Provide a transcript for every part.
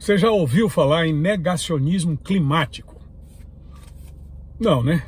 Você já ouviu falar em negacionismo climático? Não, né?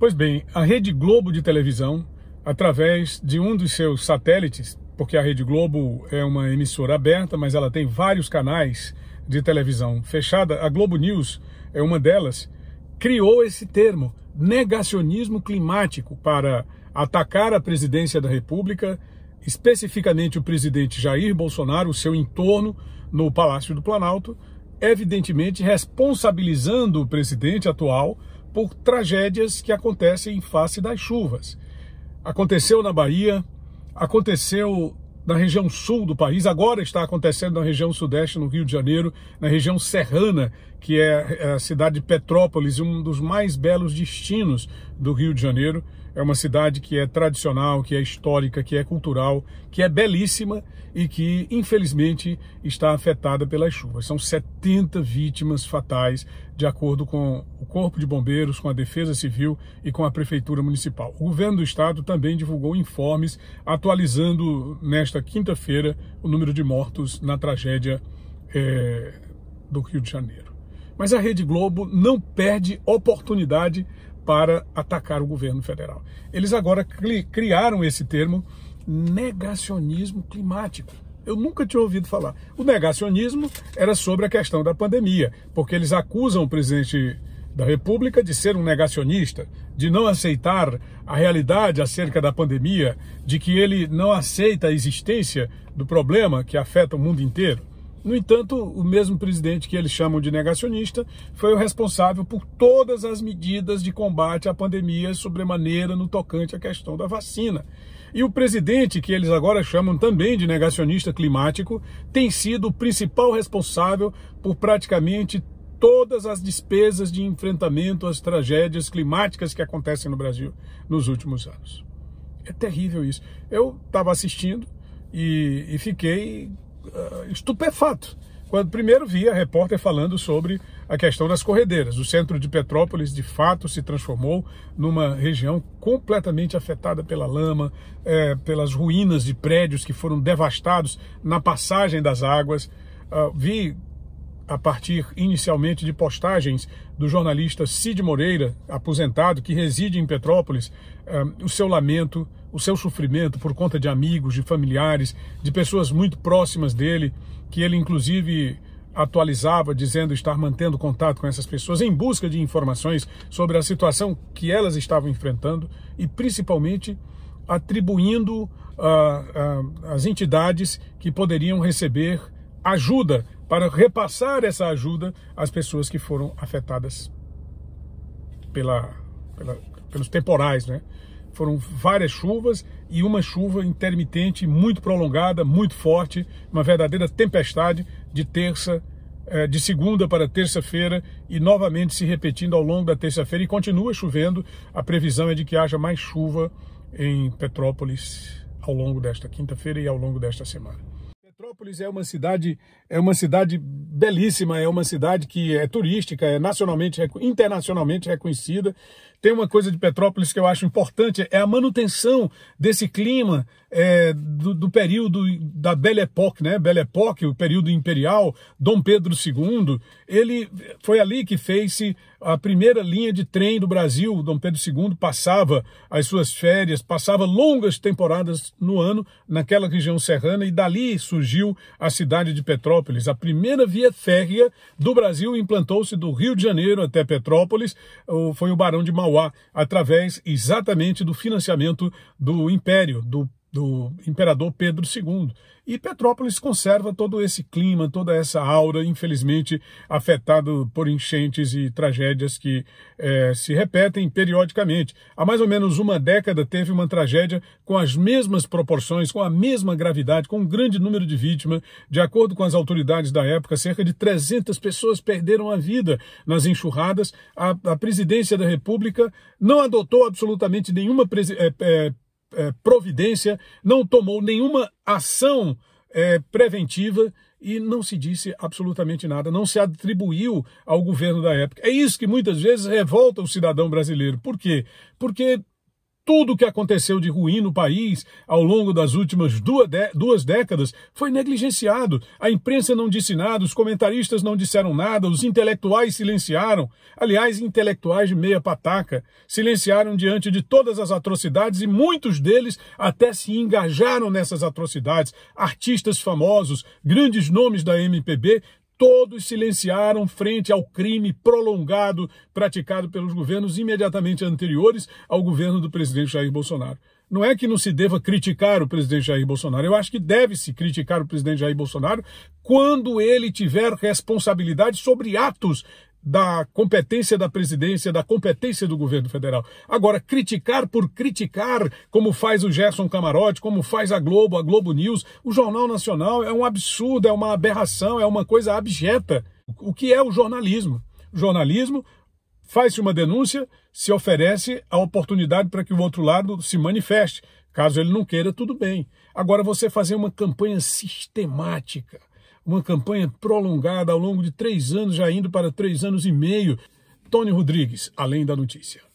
Pois bem, a Rede Globo de televisão, através de um dos seus satélites, porque a Rede Globo é uma emissora aberta, mas ela tem vários canais de televisão fechada, a Globo News é uma delas, criou esse termo, negacionismo climático, para atacar a presidência da República especificamente o presidente Jair Bolsonaro, o seu entorno no Palácio do Planalto, evidentemente responsabilizando o presidente atual por tragédias que acontecem em face das chuvas. Aconteceu na Bahia, aconteceu na região sul do país, agora está acontecendo na região sudeste, no Rio de Janeiro, na região serrana, que é, é a cidade de Petrópolis, um dos mais belos destinos do Rio de Janeiro. É uma cidade que é tradicional, que é histórica, que é cultural, que é belíssima e que, infelizmente, está afetada pelas chuvas. São 70 vítimas fatais, de acordo com o Corpo de Bombeiros, com a Defesa Civil e com a Prefeitura Municipal. O governo do estado também divulgou informes atualizando nesta quinta-feira o número de mortos na tragédia é, do Rio de Janeiro. Mas a Rede Globo não perde oportunidade para atacar o governo federal. Eles agora criaram esse termo negacionismo climático. Eu nunca tinha ouvido falar. O negacionismo era sobre a questão da pandemia, porque eles acusam o presidente da República de ser um negacionista, de não aceitar a realidade acerca da pandemia, de que ele não aceita a existência do problema que afeta o mundo inteiro. No entanto, o mesmo presidente que eles chamam de negacionista foi o responsável por todas as medidas de combate à pandemia, sobremaneira no tocante à questão da vacina. E o presidente, que eles agora chamam também de negacionista climático, tem sido o principal responsável por praticamente todas as despesas de enfrentamento às tragédias climáticas que acontecem no Brasil nos últimos anos. É terrível isso. Eu estava assistindo e, e fiquei eh, estupefato quando primeiro vi a repórter falando sobre a questão das corredeiras. O centro de Petrópolis, de fato, se transformou numa região completamente afetada pela lama, é, pelas ruínas de prédios que foram devastados na passagem das águas. Uh, vi a partir inicialmente de postagens do jornalista Cid Moreira, aposentado, que reside em Petrópolis, eh, o seu lamento, o seu sofrimento por conta de amigos, de familiares, de pessoas muito próximas dele, que ele inclusive atualizava dizendo estar mantendo contato com essas pessoas em busca de informações sobre a situação que elas estavam enfrentando e principalmente atribuindo uh, uh, as entidades que poderiam receber ajuda para repassar essa ajuda às pessoas que foram afetadas pela, pela, pelos temporais, né? Foram várias chuvas e uma chuva intermitente muito prolongada, muito forte, uma verdadeira tempestade de terça, eh, de segunda para terça-feira e novamente se repetindo ao longo da terça-feira e continua chovendo. A previsão é de que haja mais chuva em Petrópolis ao longo desta quinta-feira e ao longo desta semana. Florianópolis é uma cidade é uma cidade belíssima, é uma cidade que é turística, é nacionalmente, internacionalmente reconhecida. Tem uma coisa de Petrópolis que eu acho importante, é a manutenção desse clima é, do, do, período da Belle Époque, né? Belle Époque, o período imperial, Dom Pedro II, ele foi ali que fez-se a primeira linha de trem do Brasil. Dom Pedro II passava as suas férias, passava longas temporadas no ano naquela região serrana e dali surgiu a cidade de Petrópolis. A primeira via férrea do Brasil implantou-se do Rio de Janeiro até Petrópolis, foi o Barão de Mauá, através exatamente do financiamento do Império, do do imperador Pedro II. E Petrópolis conserva todo esse clima, toda essa aura, infelizmente afetado por enchentes e tragédias que é, se repetem periodicamente. Há mais ou menos uma década teve uma tragédia com as mesmas proporções, com a mesma gravidade, com um grande número de vítimas. De acordo com as autoridades da época, cerca de 300 pessoas perderam a vida nas enxurradas. A, a presidência da República não adotou absolutamente nenhuma é, é, é, providência, não tomou nenhuma ação é, preventiva e não se disse absolutamente nada, não se atribuiu ao governo da época. É isso que muitas vezes revolta o cidadão brasileiro. Por quê? Porque tudo o que aconteceu de ruim no país ao longo das últimas duas, duas décadas foi negligenciado. A imprensa não disse nada, os comentaristas não disseram nada, os intelectuais silenciaram. Aliás, intelectuais de meia pataca silenciaram diante de todas as atrocidades e muitos deles até se engajaram nessas atrocidades. Artistas famosos, grandes nomes da MPB todos silenciaram frente ao crime prolongado praticado pelos governos imediatamente anteriores ao governo do presidente Jair Bolsonaro. Não é que não se deva criticar o presidente Jair Bolsonaro. Eu acho que deve-se criticar o presidente Jair Bolsonaro quando ele tiver responsabilidade sobre atos da competência da presidência, da competência do governo federal. Agora, criticar por criticar, como faz o Gerson Camarote, como faz a Globo, a Globo News, o Jornal Nacional é um absurdo, é uma aberração, é uma coisa abjeta. O que é o jornalismo? O jornalismo faz-se uma denúncia, se oferece a oportunidade para que o outro lado se manifeste. Caso ele não queira, tudo bem. Agora, você fazer uma campanha sistemática uma campanha prolongada ao longo de três anos, já indo para três anos e meio. Tony Rodrigues, além da notícia.